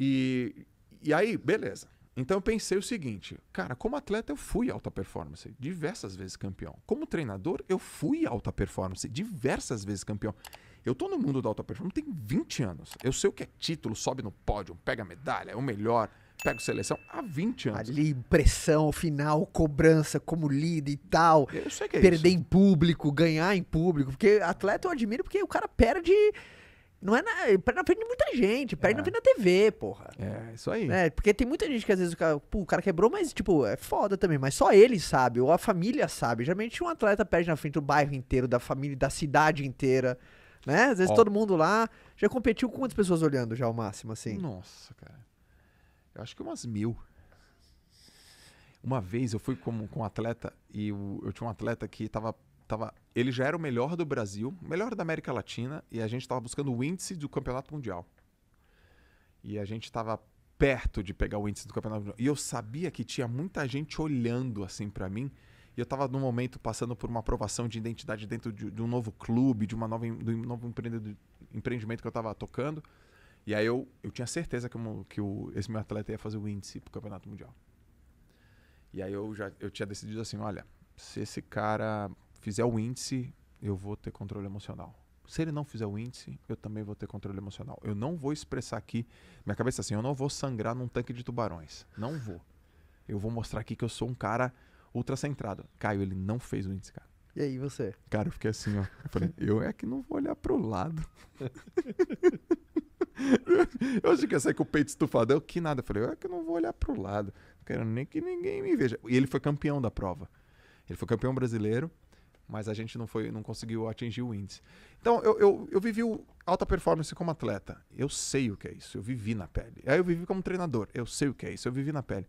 E, e aí, beleza. Então eu pensei o seguinte, cara, como atleta eu fui alta performance, diversas vezes campeão. Como treinador, eu fui alta performance, diversas vezes campeão. Eu tô no mundo da alta performance tem 20 anos. Eu sei o que é título, sobe no pódio, pega medalha, é o melhor, pega seleção há 20 anos. Ali, pressão, final, cobrança como líder e tal. Eu sei que é Perder isso. em público, ganhar em público. Porque atleta eu admiro porque o cara perde não é na, na frente de muita gente, perde é. na frente da TV, porra. É, isso aí. É, porque tem muita gente que às vezes o cara, pô, o cara quebrou, mas tipo, é foda também, mas só ele sabe, ou a família sabe. Geralmente um atleta perde na frente do bairro inteiro, da família, da cidade inteira, né? Às vezes Ó. todo mundo lá já competiu com quantas pessoas olhando já o máximo, assim? Nossa, cara. Eu acho que umas mil. Uma vez eu fui com, com um atleta e eu, eu tinha um atleta que tava tava, ele já era o melhor do Brasil, melhor da América Latina, e a gente estava buscando o índice do Campeonato Mundial. E a gente estava perto de pegar o índice do Campeonato Mundial. E eu sabia que tinha muita gente olhando assim para mim. E eu estava num momento passando por uma aprovação de identidade dentro de, de um novo clube, de uma nova, de um novo empreendimento que eu estava tocando. E aí eu, eu tinha certeza que, eu, que o, esse meu atleta ia fazer o índice pro Campeonato Mundial. E aí eu já eu tinha decidido assim, olha, se esse cara fizer o índice, eu vou ter controle emocional. Se ele não fizer o índice, eu também vou ter controle emocional. Eu não vou expressar aqui, minha cabeça é assim, eu não vou sangrar num tanque de tubarões. Não vou. Eu vou mostrar aqui que eu sou um cara ultra centrado. Caio, ele não fez o índice, cara. E aí, você? Cara, eu fiquei assim, ó. Eu falei, eu é que não vou olhar pro lado. eu achei que ia sair com o peito estufado Eu que nada. Eu falei, eu é que não vou olhar pro lado. Não quero nem que ninguém me veja. E ele foi campeão da prova. Ele foi campeão brasileiro mas a gente não foi, não conseguiu atingir o índice. Então eu, eu, eu vivi alta performance como atleta. Eu sei o que é isso. Eu vivi na pele. Aí eu vivi como treinador. Eu sei o que é isso. Eu vivi na pele.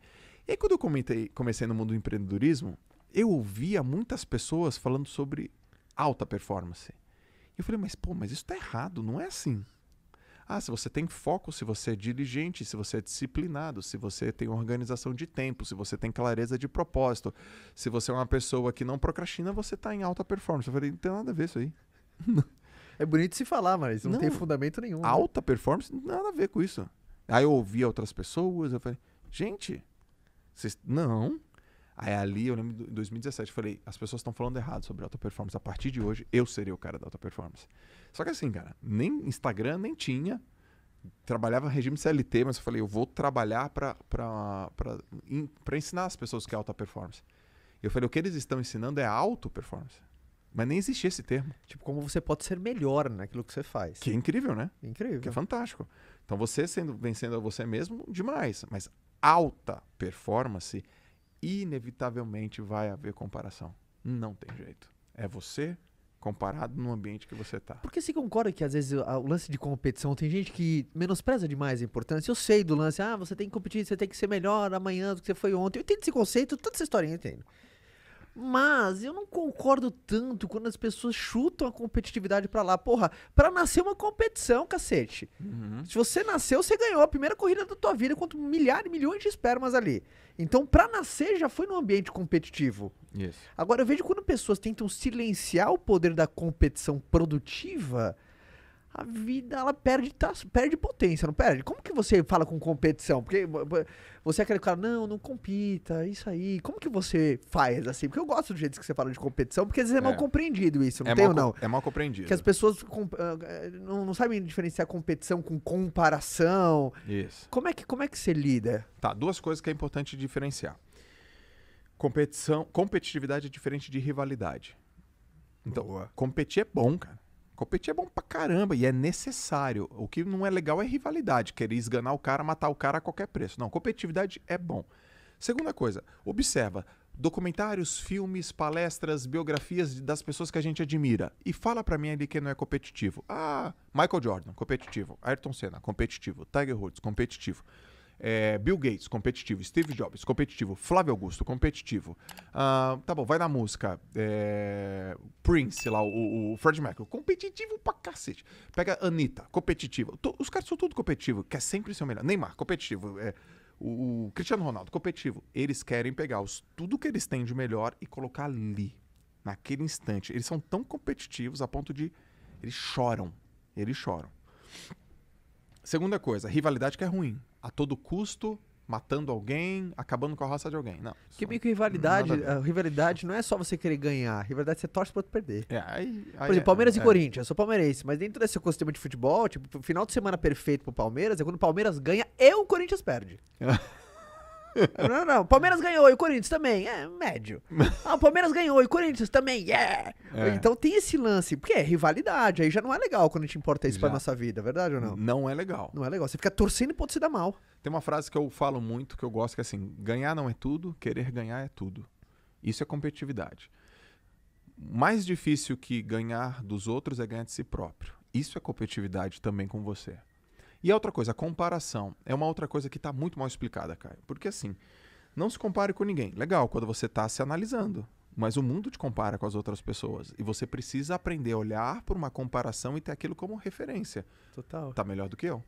E aí quando eu comentei, comecei no mundo do empreendedorismo, eu ouvia muitas pessoas falando sobre alta performance. E eu falei, mas pô, mas isso tá errado, não é assim. Ah, se você tem foco, se você é diligente, se você é disciplinado, se você tem organização de tempo, se você tem clareza de propósito, se você é uma pessoa que não procrastina, você está em alta performance. Eu falei, não tem nada a ver isso aí. É bonito se falar, mas não, não tem fundamento nenhum. Né? Alta né? performance, nada a ver com isso. Aí eu ouvi outras pessoas, eu falei, gente, vocês. Não, Aí ali, eu lembro em 2017, eu falei, as pessoas estão falando errado sobre alta performance. A partir de hoje, eu serei o cara da alta performance. Só que assim, cara, nem Instagram nem tinha. Trabalhava regime CLT, mas eu falei, eu vou trabalhar para ensinar as pessoas o que é alta performance. Eu falei, o que eles estão ensinando é alta performance. Mas nem existia esse termo. Tipo, como você pode ser melhor naquilo que você faz. Que é incrível, né? Incrível. Que é fantástico. Então você sendo vencendo a você mesmo, demais. Mas alta performance inevitavelmente vai haver comparação. Não tem jeito. É você comparado no ambiente que você está. Porque se concorda que às vezes o lance de competição tem gente que menospreza demais a importância. Eu sei do lance, ah, você tem que competir, você tem que ser melhor amanhã do que você foi ontem. Eu entendo esse conceito, toda essa historinha eu entendo. Mas eu não concordo tanto quando as pessoas chutam a competitividade para lá. Porra, pra nascer uma competição, cacete. Uhum. Se você nasceu, você ganhou a primeira corrida da tua vida contra milhares, milhões de espermas ali. Então, pra nascer, já foi num ambiente competitivo. Isso. Agora, eu vejo quando pessoas tentam silenciar o poder da competição produtiva a vida ela perde, tá, perde potência, não perde? Como que você fala com competição? Porque você é aquele cara, não, não compita, isso aí. Como que você faz assim? Porque eu gosto do jeito que você fala de competição, porque às vezes é, é mal compreendido isso, não é tem ou não? É mal compreendido. Que as pessoas ah, eh, não, não, sabem diferenciar competição com comparação. Isso. Como é que, como é que você lida? Tá, duas coisas que é importante diferenciar. Competição, competitividade é diferente de rivalidade. Então, Boa. competir é bom, cara. Competir é bom pra caramba e é necessário. O que não é legal é rivalidade, querer esganar o cara, matar o cara a qualquer preço. Não, competitividade é bom. Segunda coisa, observa documentários, filmes, palestras, biografias das pessoas que a gente admira e fala para mim ali que não é competitivo. Ah, Michael Jordan, competitivo. Ayrton Senna, competitivo. Tiger Woods, competitivo. É, Bill Gates, competitivo. Steve Jobs, competitivo. Flávio Augusto, competitivo. Ah, tá bom, vai na música. É, Prince lá, o, o Fred Mercury, competitivo pra cacete. Pega Anitta, competitivo. os caras são tudo competitivo, quer sempre ser o melhor. Neymar, competitivo. É, o, o, Cristiano Ronaldo, competitivo. Eles querem pegar os, tudo que eles têm de melhor e colocar ali, naquele instante. Eles são tão competitivos a ponto de. Eles choram. Eles choram. Segunda coisa, rivalidade que é ruim. A todo custo, matando alguém, acabando com a raça de alguém. Não. Que meio que rivalidade, a rivalidade não é só você querer ganhar, rivalidade você torce para outro perder. É, aí, aí Por exemplo, é, Palmeiras é, e Corinthians, eu sou palmeirense, mas dentro desse ecossistema de futebol, tipo, final de semana perfeito pro Palmeiras é quando o Palmeiras ganha e o Corinthians perde. Não, não, Palmeiras ganhou e o Corinthians também. É, médio. Ah, o Palmeiras ganhou e o Corinthians também. Yeah! É. é. Então tem esse lance, porque é rivalidade. Aí já não é legal quando a gente importa isso já. pra nossa vida, verdade ou não? Não é legal. Não é legal. Você fica torcendo e pode se dar mal. Tem uma frase que eu falo muito, que eu gosto, que é assim: ganhar não é tudo, querer ganhar é tudo. Isso é competitividade. Mais difícil que ganhar dos outros é ganhar de si próprio. Isso é competitividade também com você. E a outra coisa, a comparação. É uma outra coisa que está muito mal explicada, Caio. Porque assim, não se compare com ninguém. Legal, quando você está se analisando. Mas o mundo te compara com as outras pessoas. E você precisa aprender a olhar por uma comparação e ter aquilo como referência. Total. Tá melhor do que eu?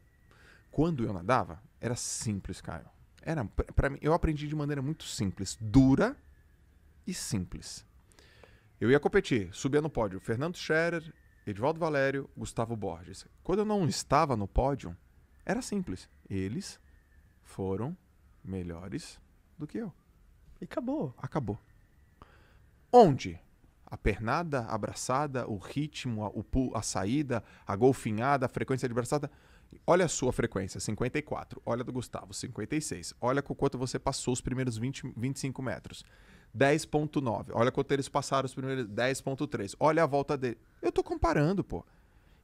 Quando eu nadava, era simples, Caio. Era, para mim, eu aprendi de maneira muito simples, dura e simples. Eu ia competir, subia no pódio Fernando Scherer, Edvaldo Valério, Gustavo Borges. Quando eu não estava no pódio, era simples. Eles foram melhores do que eu. E acabou. Acabou. Onde? A pernada, a abraçada, o ritmo, a, o pulo, a saída, a golfinhada, a frequência de abraçada. Olha a sua frequência, 54. Olha do Gustavo, 56. Olha com quanto você passou os primeiros 20, 25 metros. 10.9. Olha quanto eles passaram os primeiros 10.3. Olha a volta dele. Eu tô comparando, pô.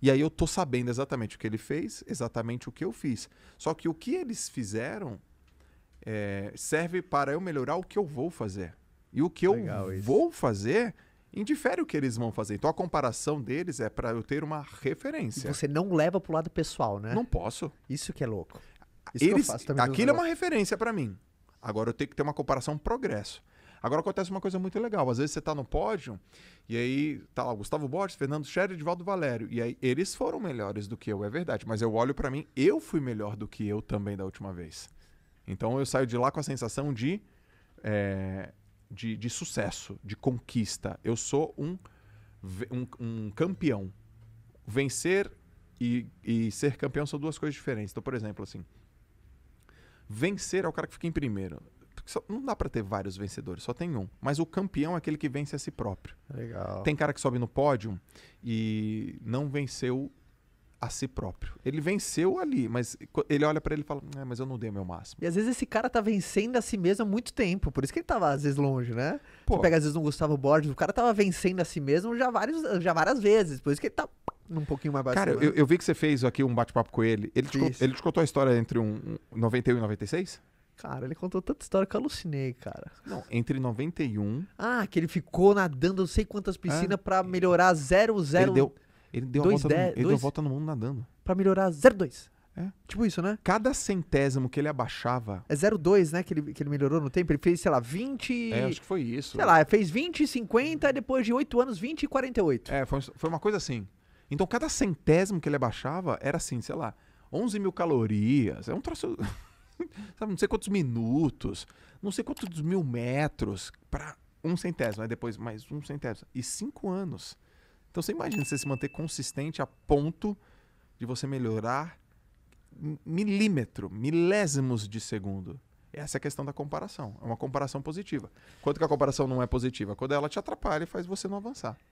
E aí eu tô sabendo exatamente o que ele fez, exatamente o que eu fiz. Só que o que eles fizeram é, serve para eu melhorar o que eu vou fazer. E o que Legal eu isso. vou fazer indifere o que eles vão fazer. Então a comparação deles é para eu ter uma referência. E você não leva pro lado pessoal, né? Não posso. Isso que é louco. Isso eles, que aquilo é uma referência para mim. Agora eu tenho que ter uma comparação progresso. Agora acontece uma coisa muito legal. Às vezes você está no pódio e aí tá lá Gustavo Borges, Fernando Scherer Edvaldo Valério. E aí eles foram melhores do que eu, é verdade. Mas eu olho para mim, eu fui melhor do que eu também da última vez. Então eu saio de lá com a sensação de, é, de, de, sucesso, de conquista. Eu sou um, um, um campeão. Vencer e, e, ser campeão são duas coisas diferentes. Então, por exemplo, assim, vencer é o cara que fica em primeiro porque só, não dá para ter vários vencedores, só tem um. Mas o campeão é aquele que vence a si próprio. Legal. Tem cara que sobe no pódio e não venceu a si próprio. Ele venceu ali, mas ele olha para ele e fala: é, mas eu não dei o meu máximo. E às vezes esse cara tá vencendo a si mesmo há muito tempo, por isso que ele tava às vezes longe, né? Pô. Você pega às vezes um Gustavo Borges, o cara tava vencendo a si mesmo já, vários, já várias vezes, por isso que ele tá um pouquinho mais baixo. Cara, eu, eu, vi que você fez aqui um bate-papo com ele. Ele te, ele te contou a história entre um, um 91 e 96? Cara, ele contou tanta história que eu alucinei, cara. Não, entre 91. Ah, que ele ficou nadando não sei quantas piscinas é, pra melhorar 00. Ele deu, ele deu, dois, a volta, dez, no, ele deu volta no mundo nadando. Pra melhorar 02. É. Tipo isso, né? Cada centésimo que ele abaixava. É 02, né? Que ele, que ele melhorou no tempo. Ele fez, sei lá, 20. É, acho que foi isso. Sei lá, fez 20, 50, depois de 8 anos, 20 e 48. É, foi, foi uma coisa assim. Então, cada centésimo que ele abaixava era assim, sei lá, 11 mil calorias. É um troço. sabe, não sei quantos minutos, não sei quantos mil metros para um centésimo, aí depois mais um centésimo. E cinco anos. Então você imagina você se manter consistente a ponto de você melhorar milímetro, milésimos de segundo. Essa é a questão da comparação. É uma comparação positiva. Quando que a comparação não é positiva? Quando ela te atrapalha e faz você não avançar.